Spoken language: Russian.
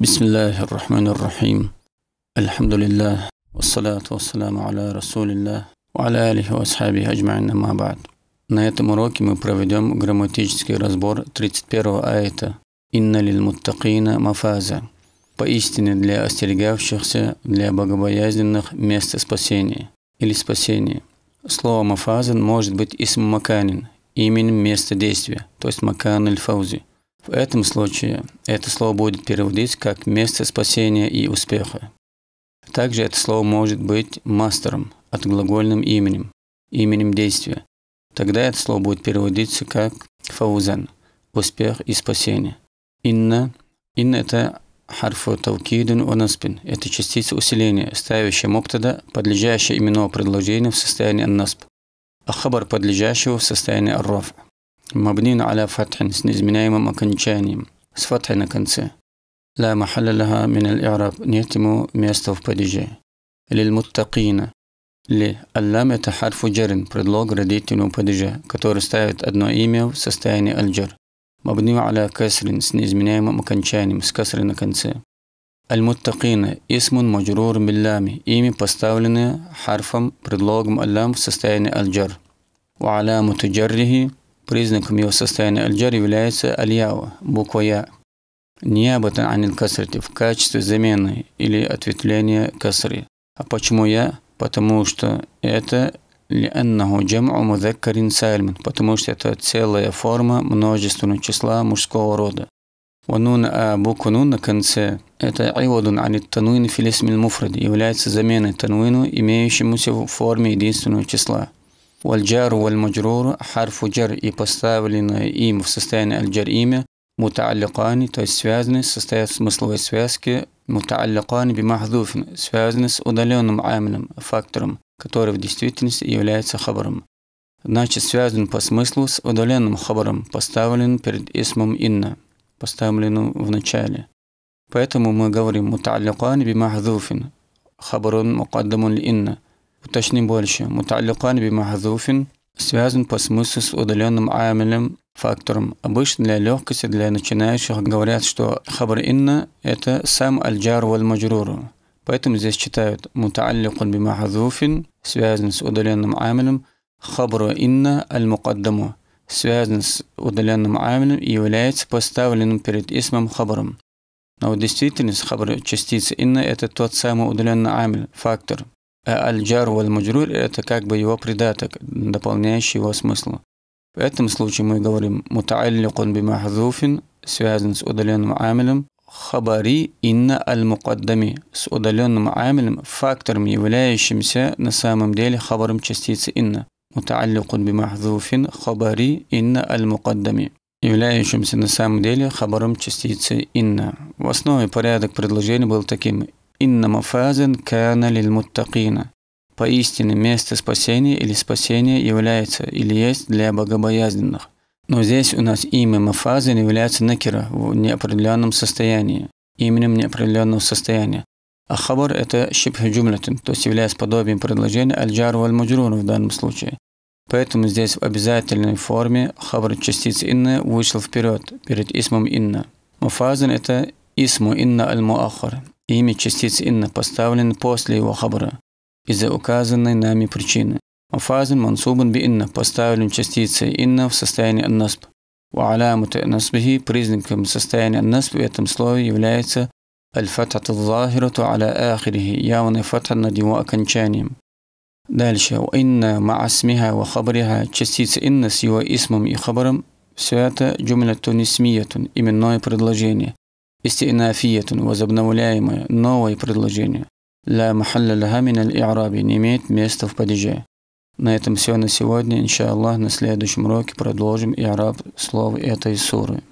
بسم الله الرحمن الرحيم الحمد لله والصلاة والسلام على رسول الله وعلى آله وأصحابه أجمعين أما بعد На этом уроке мы проведем грамматический разбор 31 аята «Инна лил мафаза» «Поистине для остерегавшихся, для богобоязненных место спасения» или «спасение». Слово «мафазан» может быть исм маканин, именем места действия, то есть макан аль-фаузи – в этом случае это слово будет переводиться как «место спасения и успеха». Также это слово может быть мастером от глагольным именем, именем действия. Тогда это слово будет переводиться как «фаузан» – «успех и спасение». «Инна» – «инна» – это харфу таукидун унаспин – это частица усиления, ставящая муптада, подлежащая именного предложения в состоянии аннасп, а хабар подлежащего в состоянии аррафа. مبنين على فتح سنيز من أي مكان شاني سفتح نكنسي لا محل لها من الإعراب نيتمو ميستوف بديجي للمتقين لي اللام حرف جر بردلوغ رديتنو بديجي كتور ستايت أدنو إيميو سستايني الجر مبني على كسر سنيز من أي مكان شاني سكسر نكنسي المتقين اسم مجرور من إيمي بستاولني حرفا بردلوغ مؤلام سستايني الجر وعلامة جره Признаком его состояния аль-джар является аль-ява, буква «я», ниабатан анил касрити в качестве замены или ответвления касры. А почему «я»? Потому что это لأنه جمع مذكر سالم потому что это целая форма множественного числа мужского рода. Ванун а буква нун на конце это айвадун ани тануин филисмил муфради является заменой тануину, имеющемуся в форме единственного числа. Вальджару вальмаджрур, харфу джар и поставленное им в состоянии аль-джар имя, мутаалликани, то есть связаны, состоят в смысловой связке, мутаалликани бимахдуфин, связаны с удаленным амилем, фактором, который в действительности является хабаром. Значит, связан по смыслу с удаленным хабаром, поставлен перед исмом инна, поставленным в начале. Поэтому мы говорим мутаалликани бимахдуфин, хабарун мукаддамун инна, уточним больше. Муталликан би махзуфин связан по смыслу с удаленным амилем фактором. Обычно для легкости, для начинающих говорят, что хабр инна – это сам аль-джар валь-маджруру. Поэтому здесь читают муталликун би махзуфин, связан с удаленным амилем, хабру инна аль-мукаддаму, связан с удаленным амилем и является поставленным перед исмом хабром. Но в действительности хабр частицы инна – это тот самый удаленный амиль, фактор – Аль-Джар валь-Муджрур – это как бы его придаток, дополняющий его смысл. В этом случае мы говорим «мутаалликун бимахзуфин» – связан с удаленным амилем, «хабари инна аль-мукаддами» – с удаленным амилем, фактором, являющимся на самом деле хабаром частицы «инна». «Мутаалликун бимахзуфин» – «хабари инна аль-мукаддами» являющимся на самом деле хабаром частицы «инна». В основе порядок предложения был таким «Инна мафазин кана лиль Поистине место спасения или спасения является или есть для богобоязненных. Но здесь у нас имя мафазин является накера в неопределенном состоянии, именем неопределенного состояния. А хабар – это шибх джумлятин, то есть является подобием предложения аль-джару аль-муджруну в данном случае. Поэтому здесь в обязательной форме хабар частицы «инна» вышел вперед, перед исмом «инна». Муфазин – это «исму инна аль-муахар», Имя частицы «инна» поставлено после его хабара из-за указанной нами причины. Мафазин мансубан би «инна» поставлен частицей «инна» в состоянии «аннасб». وعلامة نصبه признаком состояния насб в этом слове является الفتحة الظاهرة على آخره явная фатха над его окончанием. Дальше. «Инна» مع اسمها وخبرها частица «инна» с его исмом и хабаром все это джумля тунисмиятун, именное предложение истинафиятун, ну, возобновляемое, новое предложение. Ля махалля ляха мин аль-и'раби не имеет места в падеже. На этом все на сегодня. Иншаллах, на следующем уроке продолжим и араб слов этой суры.